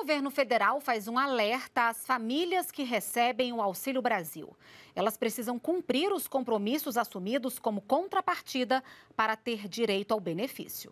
O governo federal faz um alerta às famílias que recebem o Auxílio Brasil. Elas precisam cumprir os compromissos assumidos como contrapartida para ter direito ao benefício.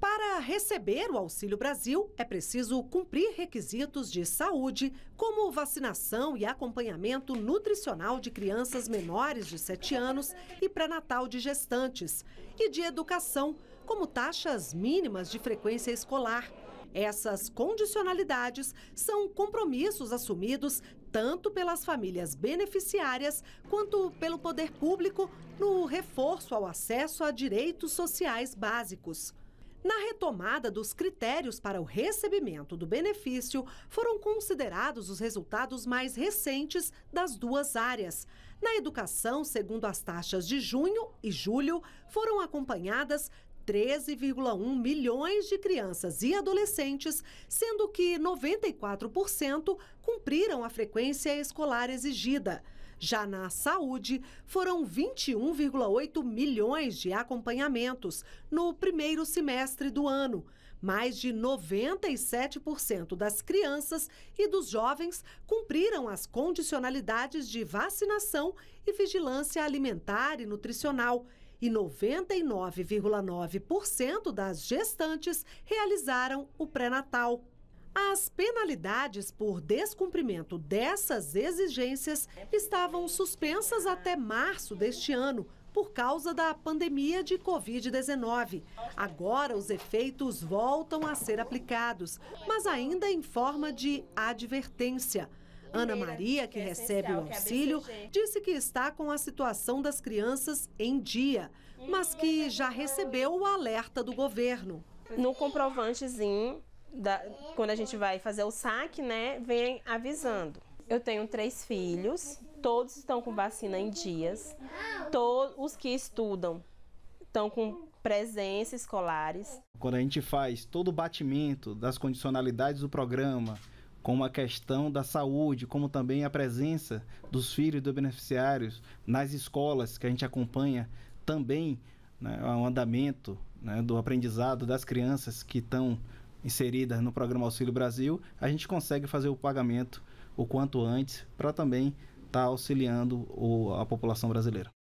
Para receber o Auxílio Brasil, é preciso cumprir requisitos de saúde, como vacinação e acompanhamento nutricional de crianças menores de 7 anos e pré-natal de gestantes, e de educação, como taxas mínimas de frequência escolar. Essas condicionalidades são compromissos assumidos tanto pelas famílias beneficiárias quanto pelo poder público no reforço ao acesso a direitos sociais básicos. Na retomada dos critérios para o recebimento do benefício, foram considerados os resultados mais recentes das duas áreas. Na educação, segundo as taxas de junho e julho, foram acompanhadas 13,1 milhões de crianças e adolescentes, sendo que 94% cumpriram a frequência escolar exigida. Já na saúde, foram 21,8 milhões de acompanhamentos no primeiro semestre do ano. Mais de 97% das crianças e dos jovens cumpriram as condicionalidades de vacinação e vigilância alimentar e nutricional e 99,9% das gestantes realizaram o pré-natal. As penalidades por descumprimento dessas exigências estavam suspensas até março deste ano, por causa da pandemia de Covid-19. Agora, os efeitos voltam a ser aplicados, mas ainda em forma de advertência. Ana Maria, que, que é recebe o auxílio, que é disse que está com a situação das crianças em dia, hum, mas que é já recebeu o alerta do governo. No comprovantezinho, da, quando a gente vai fazer o saque, né, vem avisando. Eu tenho três filhos, todos estão com vacina em dias, todos os que estudam estão com presença escolares. Quando a gente faz todo o batimento das condicionalidades do programa, como a questão da saúde, como também a presença dos filhos dos beneficiários nas escolas que a gente acompanha também né, o andamento né, do aprendizado das crianças que estão inseridas no programa Auxílio Brasil, a gente consegue fazer o pagamento o quanto antes para também estar tá auxiliando o, a população brasileira.